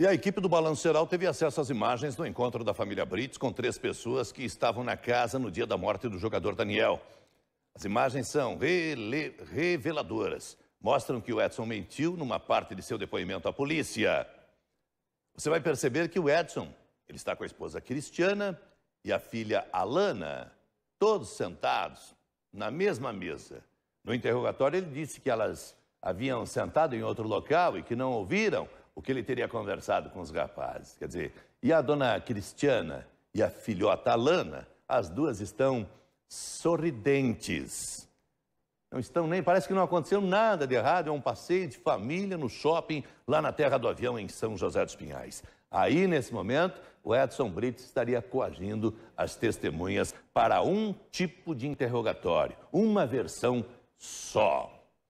E a equipe do Balanço Geral teve acesso às imagens do encontro da família Brits com três pessoas que estavam na casa no dia da morte do jogador Daniel. As imagens são rele... reveladoras. Mostram que o Edson mentiu numa parte de seu depoimento à polícia. Você vai perceber que o Edson ele está com a esposa Cristiana e a filha Alana, todos sentados na mesma mesa. No interrogatório, ele disse que elas haviam sentado em outro local e que não ouviram o que ele teria conversado com os rapazes. Quer dizer, e a dona Cristiana e a filhota Alana, as duas estão sorridentes. Não estão nem, parece que não aconteceu nada de errado, é um passeio de família no shopping, lá na terra do avião, em São José dos Pinhais. Aí, nesse momento, o Edson Brito estaria coagindo as testemunhas para um tipo de interrogatório, uma versão só.